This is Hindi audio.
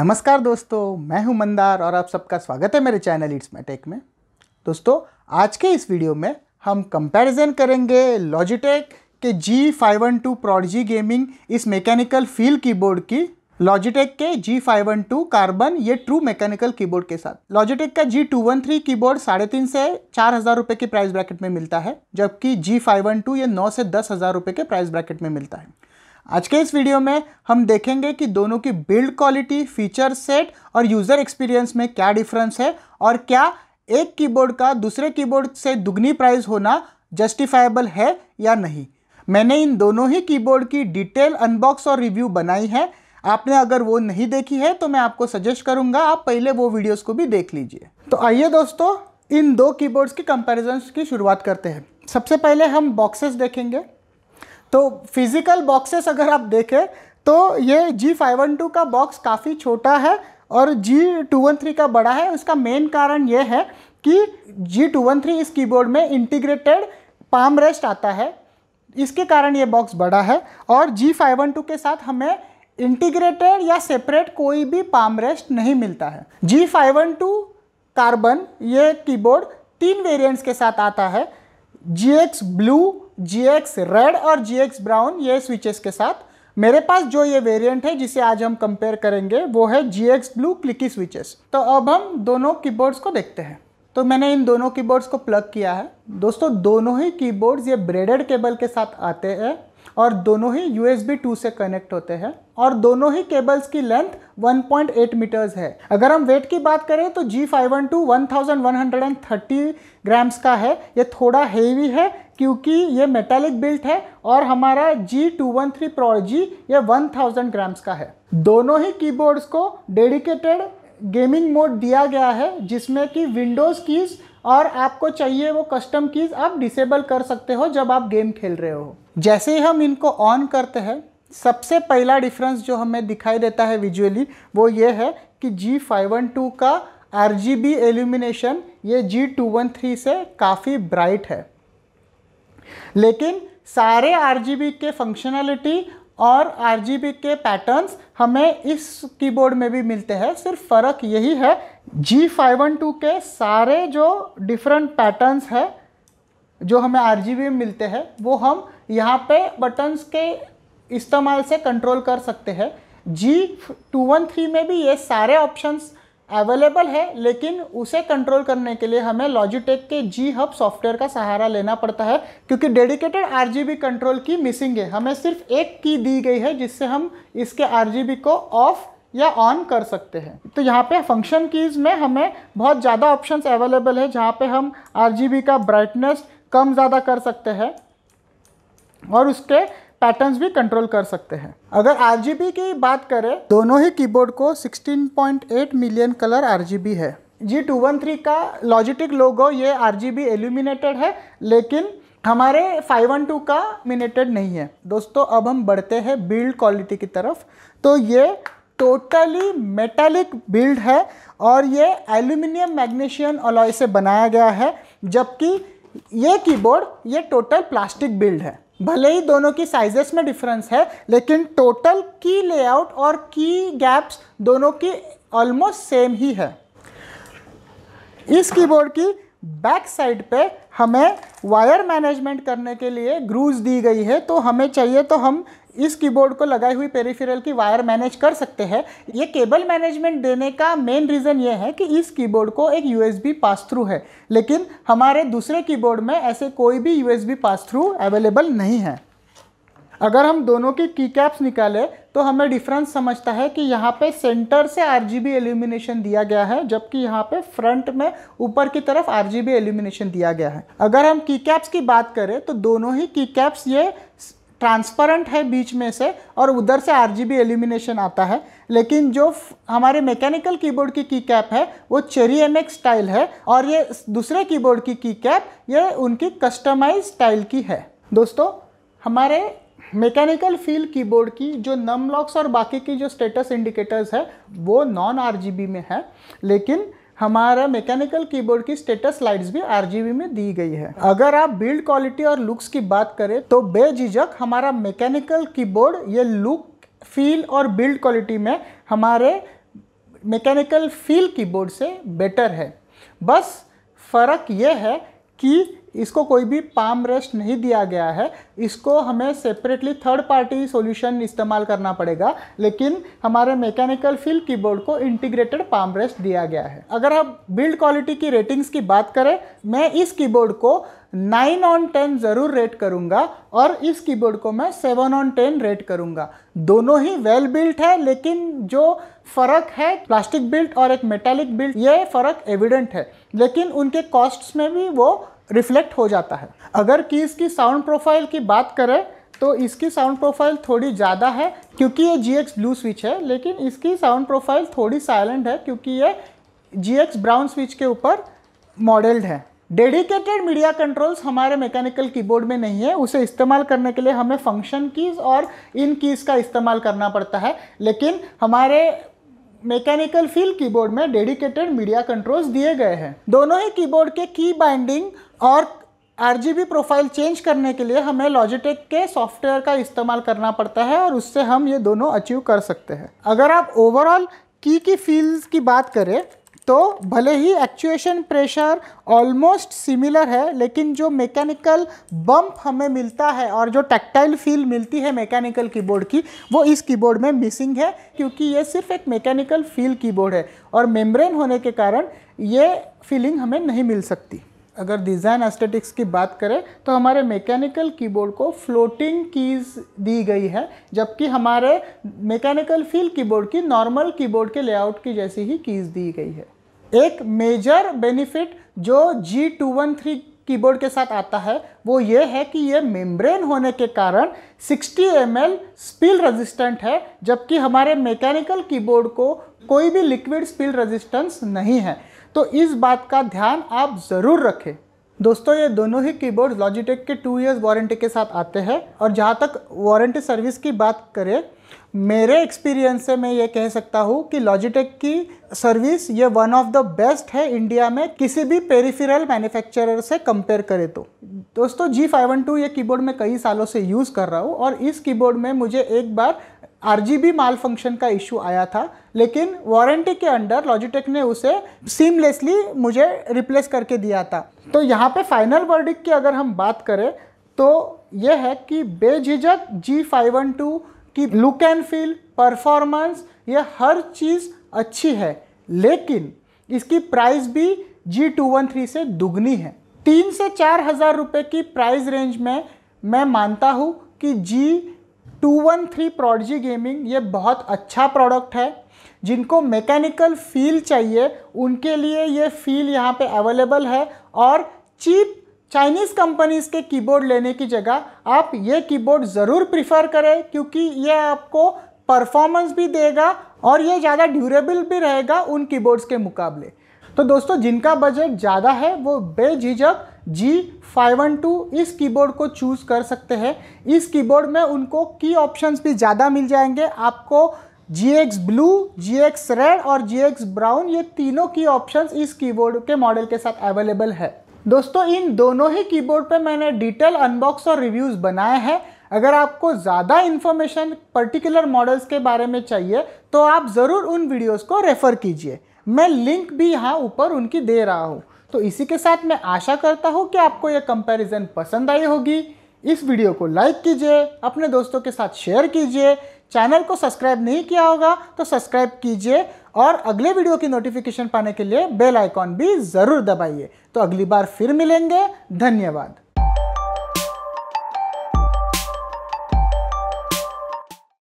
नमस्कार दोस्तों मैं हूं मंदार और आप सबका स्वागत है मेरे चैनल इट्स मैटेक में दोस्तों आज के इस वीडियो में हम कंपैरिजन करेंगे लॉजिटेक के G five one two Prodigy gaming इस मैकेनिकल फील कीबोर्ड की लॉजिटेक के G five one two carbon ये ट्रू मैकेनिकल कीबोर्ड के साथ लॉजिटेक का G two one three keyboard साढ़े तीन से चार हज़ार रुपये के प्राइस ब्रैकेट में मिलता है जबकि जी फाइव वन टू ये नौ से दस हज़ार रुपये के प्राइस ब्रैकेट में मिलता है आज के इस वीडियो में हम देखेंगे कि दोनों की बिल्ड क्वालिटी फीचर सेट और यूज़र एक्सपीरियंस में क्या डिफरेंस है और क्या एक कीबोर्ड का दूसरे कीबोर्ड से दुगनी प्राइस होना जस्टिफाइबल है या नहीं मैंने इन दोनों ही कीबोर्ड की डिटेल अनबॉक्स और रिव्यू बनाई है आपने अगर वो नहीं देखी है तो मैं आपको सजेस्ट करूंगा आप पहले वो वीडियोस को भी देख लीजिए तो आइए दोस्तों इन दो कीबोर्ड्स की कंपैरिजन की शुरुआत करते हैं सबसे पहले हम बॉक्सेस देखेंगे तो फिज़िकल बॉक्सेस अगर आप देखें तो ये जी फाइव वन टू का बॉक्स काफ़ी छोटा है और जी टू वन थ्री का बड़ा है उसका मेन कारण ये है कि जी टू वन थ्री इस कीबोर्ड में इंटीग्रेटेड पाम रेस्ट आता है इसके कारण ये बॉक्स बड़ा है और जी फाइव वन टू के साथ हमें इंटीग्रेटेड या सेपरेट कोई भी पाम रेस्ट नहीं मिलता है G five one two carbon ये कीबोर्ड तीन वेरिएंट्स के साथ आता है G X blue G X red और जी एक्स ब्राउन ये स्विचेस के साथ मेरे पास जो ये वेरिएंट है जिसे आज हम कंपेयर करेंगे वो है G X blue clicky switches तो अब हम दोनों कीबोर्ड्स को देखते हैं तो मैंने इन दोनों कीबोर्ड्स को प्लग किया है दोस्तों दोनों ही कीबोर्ड्स ये ब्रेडेड केबल के साथ आते हैं और दोनों ही यू एस 2 से कनेक्ट होते हैं और दोनों ही केबल्स की लेंथ 1.8 मीटर्स है अगर हम वेट की बात करें तो जी फाइव ग्राम्स का है ये थोड़ा हेवी है क्योंकि ये मेटालिक बिल्ट है और हमारा G213 टू वन थ्री प्रोजी ये वन ग्राम्स का है दोनों ही कीबोर्ड्स को डेडिकेटेड गेमिंग मोड दिया गया है जिसमें कि विंडोज़ कीज़ और आपको चाहिए वो कस्टम कीज़ आप डिसेबल कर सकते हो जब आप गेम खेल रहे हो जैसे ही हम इनको ऑन करते हैं सबसे पहला डिफरेंस जो हमें दिखाई देता है विजुअली वो ये है कि जी फाइव वन टू का आर जी बी एल्यूमिनेशन ये जी टू वन थ्री से काफ़ी ब्राइट है लेकिन सारे आर जी बी के फंक्शनैलिटी और आर के पैटर्न्स हमें इस कीबोर्ड में भी मिलते हैं सिर्फ फ़र्क यही है जी के सारे जो डिफरेंट पैटर्न्स है जो हमें आर में मिलते हैं वो हम यहाँ पे बटन्स के इस्तेमाल से कंट्रोल कर सकते हैं जी टू वन थ्री में भी ये सारे ऑप्शंस अवेलेबल है लेकिन उसे कंट्रोल करने के लिए हमें लॉजिटेक के जी हब सॉफ्टवेयर का सहारा लेना पड़ता है क्योंकि डेडिकेटेड आरजीबी कंट्रोल की मिसिंग है हमें सिर्फ एक की दी गई है जिससे हम इसके आरजीबी को ऑफ या ऑन कर सकते हैं तो यहाँ पे फंक्शन कीज़ में हमें बहुत ज़्यादा ऑप्शंस अवेलेबल है जहाँ पे हम आरजीबी का ब्राइटनेस कम ज़्यादा कर सकते हैं और उसके पैटर्न्स भी कंट्रोल कर सकते हैं अगर आर की बात करें दोनों ही कीबोर्ड को 16.8 मिलियन कलर आर है जी टू वन थ्री का लॉजिटिक लोगो ये आर जी एल्यूमिनेटेड है लेकिन हमारे 512 का मिनेटेड नहीं है दोस्तों अब हम बढ़ते हैं बिल्ड क्वालिटी की तरफ तो ये टोटली मेटालिक बिल्ड है और ये एल्यूमिनियम मैग्नीशियम अलॉय से बनाया गया है जबकि ये कीबोर्ड ये टोटल प्लास्टिक बिल्ड है भले ही दोनों की साइजेस में डिफरेंस है लेकिन टोटल की लेआउट और की गैप्स दोनों की ऑलमोस्ट सेम ही है इस कीबोर्ड की बैक साइड पे हमें वायर मैनेजमेंट करने के लिए ग्रूज दी गई है तो हमें चाहिए तो हम इस कीबोर्ड को लगाई हुई पेरीफेरल की वायर मैनेज कर सकते हैं ये केबल मैनेजमेंट देने का मेन रीज़न ये है कि इस कीबोर्ड को एक यू पास थ्रू है लेकिन हमारे दूसरे कीबोर्ड में ऐसे कोई भी यू पास थ्रू अवेलेबल नहीं है अगर हम दोनों की की कैप्स निकालें तो हमें डिफरेंस समझता है कि यहाँ पे सेंटर से आरजीबी एल्यूमिनेशन दिया गया है जबकि यहाँ पे फ्रंट में ऊपर की तरफ आरजीबी एल्यूमिनेशन दिया गया है अगर हम की कैप्स की बात करें तो दोनों ही की कैप्स ये ट्रांसपेरेंट है बीच में से और उधर से आर एलिमिनेशन आता है लेकिन जो हमारे मैकेनिकल कीबोर्ड की की कैप है वो चेरी एम स्टाइल है और ये दूसरे कीबोर्ड की की कैप ये उनकी कस्टमाइज स्टाइल की है दोस्तों हमारे मैकेनिकल फील कीबोर्ड की जो नम लॉक्स और बाकी की जो स्टेटस इंडिकेटर्स है वो नॉन आर में है लेकिन हमारा मैकेनिकल कीबोर्ड की स्टेटस लाइट्स भी आरजीबी में दी गई है अगर आप बिल्ड क्वालिटी और लुक्स की बात करें तो बेझिझक हमारा मैकेनिकल कीबोर्ड ये लुक फील और बिल्ड क्वालिटी में हमारे मैकेनिकल फील कीबोर्ड से बेटर है बस फ़र्क यह है कि इसको कोई भी पाम रेस्ट नहीं दिया गया है इसको हमें सेपरेटली थर्ड पार्टी सॉल्यूशन इस्तेमाल करना पड़ेगा लेकिन हमारे मैकेनिकल फील कीबोर्ड को इंटीग्रेटेड पाम रेस्ट दिया गया है अगर आप बिल्ड क्वालिटी की रेटिंग्स की बात करें मैं इस कीबोर्ड को नाइन ऑन टेन ज़रूर रेट करूँगा और इस कीबोर्ड को मैं सेवन ऑन टेन रेट करूँगा दोनों ही वेल बिल्ट है लेकिन जो फ़र्क है प्लास्टिक बिल्ट और एक मेटालिक बिल्ट ये फ़र्क एविडेंट है लेकिन उनके कॉस्ट्स में भी वो रिफ्लेक्ट हो जाता है अगर कीज़ की साउंड प्रोफाइल की बात करें तो इसकी साउंड प्रोफाइल थोड़ी ज़्यादा है क्योंकि ये जी एक्स ब्लू स्विच है लेकिन इसकी साउंड प्रोफाइल थोड़ी साइलेंट है क्योंकि ये जी एक्स ब्राउन स्विच के ऊपर मॉडल्ड है डेडिकेटेड मीडिया कंट्रोल्स हमारे मैकेनिकल कीबोर्ड में नहीं है उसे इस्तेमाल करने के लिए हमें फंक्शन कीज़ और इन कीज़ का इस्तेमाल करना पड़ता है लेकिन हमारे मैकेनिकल फील कीबोर्ड में डेडिकेटेड मीडिया कंट्रोल्स दिए गए हैं दोनों ही कीबोर्ड के की बाइंडिंग और आरजीबी प्रोफाइल चेंज करने के लिए हमें लॉजिटेक के सॉफ्टवेयर का इस्तेमाल करना पड़ता है और उससे हम ये दोनों अचीव कर सकते हैं अगर आप ओवरऑल की की फील्स की बात करें तो भले ही एक्चुएशन प्रेशर ऑलमोस्ट सिमिलर है लेकिन जो मैकेनिकल बम्प हमें मिलता है और जो टैक्टाइल फील मिलती है मैकेनिकल कीबोर्ड की वो इस कीबोर्ड में मिसिंग है क्योंकि ये सिर्फ एक मैकेनिकल फील कीबोर्ड है और मेम्ब्रेन होने के कारण ये फीलिंग हमें नहीं मिल सकती अगर डिज़ाइन एस्थेटिक्स की बात करें तो हमारे मैकेनिकल कीबोर्ड को फ्लोटिंग कीज़ दी गई है जबकि हमारे मैकेनिकल फील कीबोर्ड की नॉर्मल कीबोर्ड के लेआउट की जैसी ही कीज़ दी गई है एक मेजर बेनिफिट जो G two one three keyboard के साथ आता है वो ये है कि ये मेम्ब्रेन होने के कारण 60 एम स्पिल रेजिस्टेंट है जबकि हमारे मैकेनिकल कीबोर्ड को कोई भी लिक्विड स्पिल रेजिस्टेंस नहीं है तो इस बात का ध्यान आप ज़रूर रखें दोस्तों ये दोनों ही कीबोर्ड लॉजिटेक के टू ईयर्स वारंटी के साथ आते हैं और जहाँ तक वारंटी सर्विस की बात करें मेरे एक्सपीरियंस से मैं ये कह सकता हूँ कि लॉजिटेक की सर्विस ये वन ऑफ द बेस्ट है इंडिया में किसी भी पेरिफेरल मैन्युफैक्चरर से कंपेयर करें तो दोस्तों जी फाइव वन टू ये कीबोर्ड मैं कई सालों से यूज़ कर रहा हूँ और इस कीबोर्ड में मुझे एक बार आरजीबी माल फंक्शन का इशू आया था लेकिन वारंटी के अंडर लॉजिटेक ने उसे सीमलेसली मुझे रिप्लेस करके दिया था तो यहाँ पे फाइनल वर्डिक की अगर हम बात करें तो यह है कि बेझिझक जी फाइव वन टू की लुक एंड फील परफॉर्मेंस यह हर चीज़ अच्छी है लेकिन इसकी प्राइस भी जी टू वन थ्री से दुगनी है तीन से चार हज़ार रुपये की प्राइस रेंज में मैं मानता हूँ कि G two one three Prodigy gaming ये बहुत अच्छा प्रोडक्ट है जिनको मैकेनिकल फील चाहिए उनके लिए ये फील यहाँ पे अवेलेबल है और चीप चाइनीज़ कंपनीज़ के कीबोर्ड लेने की जगह आप ये कीबोर्ड ज़रूर प्रिफर करें क्योंकि ये आपको परफॉर्मेंस भी देगा और ये ज़्यादा ड्यूरेबल भी रहेगा उन कीबोर्ड्स के मुकाबले तो दोस्तों जिनका बजट ज़्यादा है वो बेझिझक जी फाइव वन टू इस कीबोर्ड को चूज़ कर सकते हैं इस कीबोर्ड में उनको की ऑप्शंस भी ज़्यादा मिल जाएंगे आपको G X blue G X red और जी एक्स ब्राउन ये तीनों की ऑप्शंस इस कीबोर्ड के मॉडल के साथ अवेलेबल है दोस्तों इन दोनों ही कीबोर्ड पे मैंने डिटेल अनबॉक्स और रिव्यूज़ बनाए हैं अगर आपको ज़्यादा इन्फॉर्मेशन पर्टिकुलर मॉडल्स के बारे में चाहिए तो आप ज़रूर उन वीडियोज़ को रेफ़र कीजिए मैं लिंक भी यहाँ ऊपर उनकी दे रहा हूँ तो इसी के साथ मैं आशा करता हूँ कि आपको यह कंपैरिजन पसंद आई होगी इस वीडियो को लाइक कीजिए अपने दोस्तों के साथ शेयर कीजिए चैनल को सब्सक्राइब नहीं किया होगा तो सब्सक्राइब कीजिए और अगले वीडियो की नोटिफिकेशन पाने के लिए बेल आइकॉन भी ज़रूर दबाइए तो अगली बार फिर मिलेंगे धन्यवाद